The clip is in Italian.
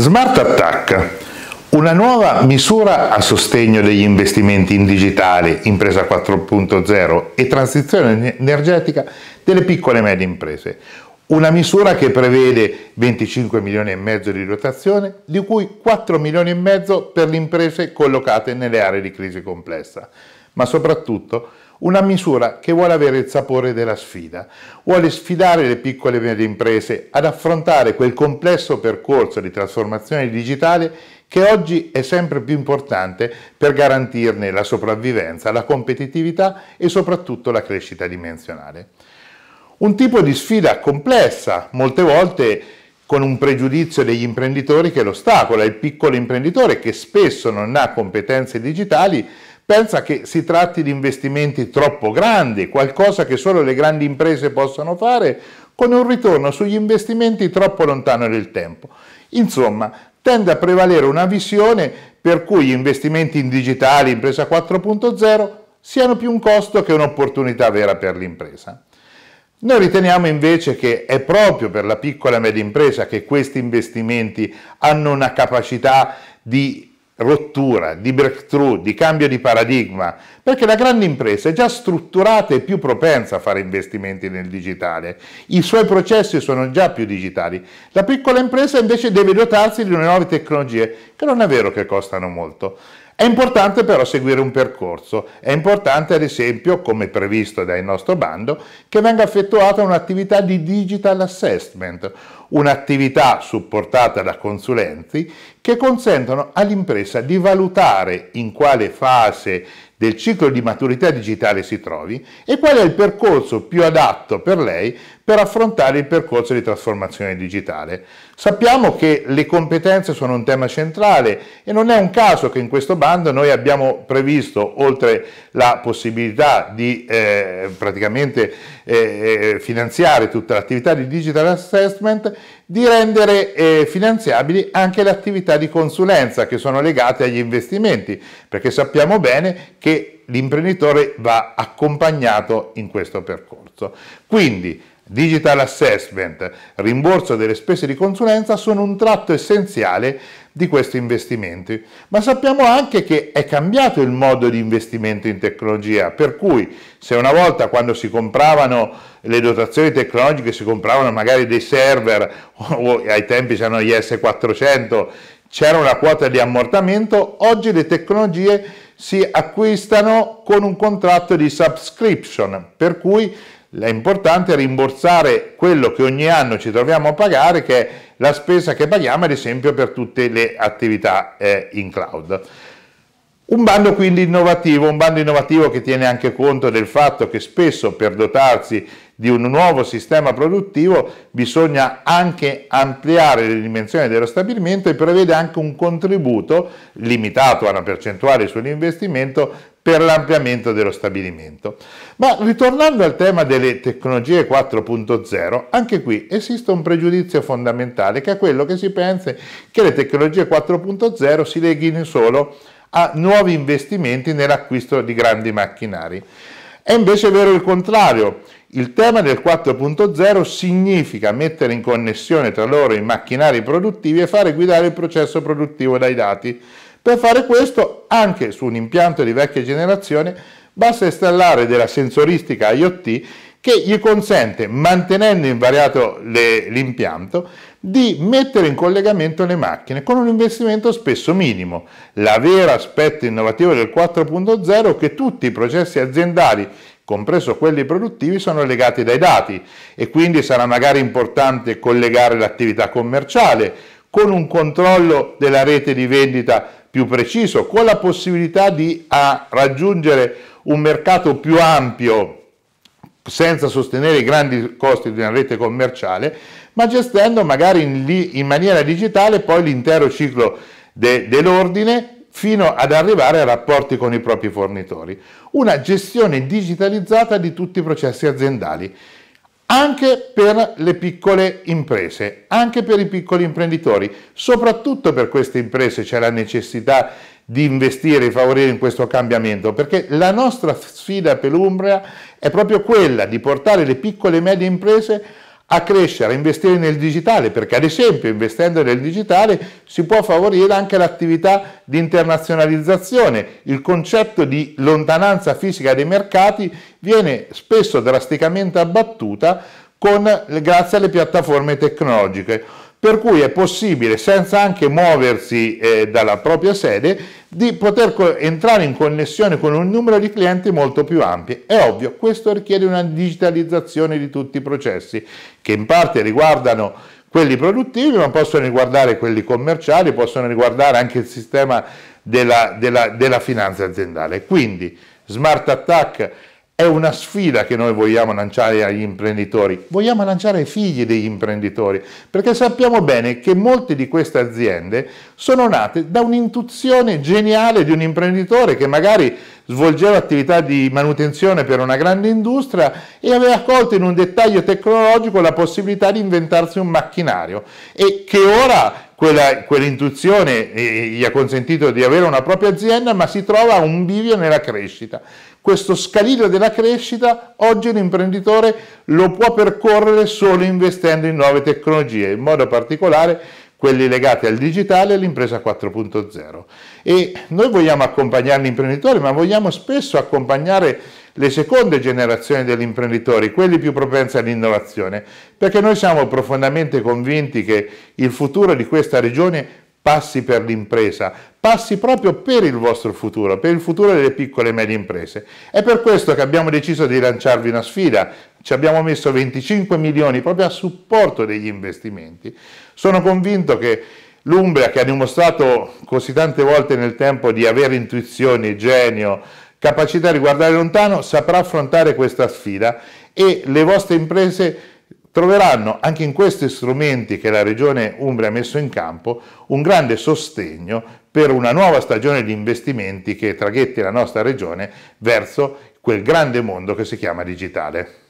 Smart Attack, una nuova misura a sostegno degli investimenti in digitale, impresa 4.0 e transizione energetica delle piccole e medie imprese. Una misura che prevede 25 milioni e mezzo di dotazione, di cui 4 milioni e mezzo per le imprese collocate nelle aree di crisi complessa, ma soprattutto una misura che vuole avere il sapore della sfida, vuole sfidare le piccole e medie imprese ad affrontare quel complesso percorso di trasformazione digitale che oggi è sempre più importante per garantirne la sopravvivenza, la competitività e soprattutto la crescita dimensionale. Un tipo di sfida complessa, molte volte con un pregiudizio degli imprenditori che l'ostacola, il piccolo imprenditore che spesso non ha competenze digitali pensa che si tratti di investimenti troppo grandi, qualcosa che solo le grandi imprese possono fare, con un ritorno sugli investimenti troppo lontano nel tempo. Insomma, tende a prevalere una visione per cui gli investimenti in digitali, impresa 4.0, siano più un costo che un'opportunità vera per l'impresa. Noi riteniamo invece che è proprio per la piccola e media impresa che questi investimenti hanno una capacità di rottura, di breakthrough, di cambio di paradigma, perché la grande impresa è già strutturata e più propensa a fare investimenti nel digitale, i suoi processi sono già più digitali, la piccola impresa invece deve dotarsi di nuove tecnologie che non è vero che costano molto. È importante però seguire un percorso, è importante ad esempio, come previsto dal nostro bando, che venga effettuata un'attività di digital assessment, un'attività supportata da consulenti che consentono all'impresa di valutare in quale fase del ciclo di maturità digitale si trovi e qual è il percorso più adatto per lei per affrontare il percorso di trasformazione digitale. Sappiamo che le competenze sono un tema centrale e non è un caso che in questo bando noi abbiamo previsto, oltre la possibilità di eh, praticamente eh, eh finanziare tutta l'attività di digital assessment, di rendere eh, finanziabili anche le attività di consulenza che sono legate agli investimenti, perché sappiamo bene che l'imprenditore va accompagnato in questo percorso. Quindi Digital assessment, rimborso delle spese di consulenza sono un tratto essenziale di questi investimenti, ma sappiamo anche che è cambiato il modo di investimento in tecnologia, per cui se una volta quando si compravano le dotazioni tecnologiche si compravano magari dei server o ai tempi c'erano gli S400 c'era una quota di ammortamento, oggi le tecnologie si acquistano con un contratto di subscription, per cui l'importante È rimborsare quello che ogni anno ci troviamo a pagare, che è la spesa che paghiamo ad esempio per tutte le attività eh, in cloud. Un bando quindi innovativo, un bando innovativo che tiene anche conto del fatto che spesso per dotarsi di un nuovo sistema produttivo bisogna anche ampliare le dimensioni dello stabilimento e prevede anche un contributo limitato a una percentuale sull'investimento per l'ampliamento dello stabilimento. Ma ritornando al tema delle tecnologie 4.0, anche qui esiste un pregiudizio fondamentale che è quello che si pensa che le tecnologie 4.0 si leghino solo a a nuovi investimenti nell'acquisto di grandi macchinari. È invece vero il contrario, il tema del 4.0 significa mettere in connessione tra loro i macchinari produttivi e fare guidare il processo produttivo dai dati. Per fare questo, anche su un impianto di vecchia generazione, basta installare della sensoristica IoT che gli consente, mantenendo invariato l'impianto, di mettere in collegamento le macchine con un investimento spesso minimo. La vera aspetto innovativo del 4.0 è che tutti i processi aziendali compreso quelli produttivi, sono legati dai dati e quindi sarà magari importante collegare l'attività commerciale con un controllo della rete di vendita più preciso, con la possibilità di raggiungere un mercato più ampio senza sostenere i grandi costi di una rete commerciale, ma gestendo magari in, in maniera digitale poi l'intero ciclo de, dell'ordine fino ad arrivare a rapporti con i propri fornitori. Una gestione digitalizzata di tutti i processi aziendali, anche per le piccole imprese, anche per i piccoli imprenditori. Soprattutto per queste imprese c'è la necessità di di investire e favorire in questo cambiamento, perché la nostra sfida per l'Umbria è proprio quella di portare le piccole e medie imprese a crescere, a investire nel digitale, perché ad esempio investendo nel digitale si può favorire anche l'attività di internazionalizzazione, il concetto di lontananza fisica dei mercati viene spesso drasticamente abbattuta con, grazie alle piattaforme tecnologiche per cui è possibile, senza anche muoversi eh, dalla propria sede, di poter entrare in connessione con un numero di clienti molto più ampio. È ovvio, questo richiede una digitalizzazione di tutti i processi, che in parte riguardano quelli produttivi, ma possono riguardare quelli commerciali, possono riguardare anche il sistema della, della, della finanza aziendale. Quindi, Smart Attack è una sfida che noi vogliamo lanciare agli imprenditori, vogliamo lanciare ai figli degli imprenditori, perché sappiamo bene che molte di queste aziende sono nate da un'intuizione geniale di un imprenditore che magari svolgeva attività di manutenzione per una grande industria e aveva colto in un dettaglio tecnologico la possibilità di inventarsi un macchinario e che ora quella, quell'intuizione eh, gli ha consentito di avere una propria azienda, ma si trova a un bivio nella crescita. Questo scalino della crescita oggi l'imprenditore lo può percorrere solo investendo in nuove tecnologie, in modo particolare quelli legati al digitale e all'impresa 4.0. E noi vogliamo accompagnare l'imprenditore, ma vogliamo spesso accompagnare le seconde generazioni degli imprenditori, quelli più propensi all'innovazione, perché noi siamo profondamente convinti che il futuro di questa regione passi per l'impresa, passi proprio per il vostro futuro, per il futuro delle piccole e medie imprese. È per questo che abbiamo deciso di lanciarvi una sfida, ci abbiamo messo 25 milioni proprio a supporto degli investimenti. Sono convinto che l'Umbria, che ha dimostrato così tante volte nel tempo di avere intuizioni, genio, capacità di guardare lontano, saprà affrontare questa sfida e le vostre imprese troveranno anche in questi strumenti che la Regione Umbria ha messo in campo un grande sostegno per una nuova stagione di investimenti che traghetti la nostra Regione verso quel grande mondo che si chiama digitale.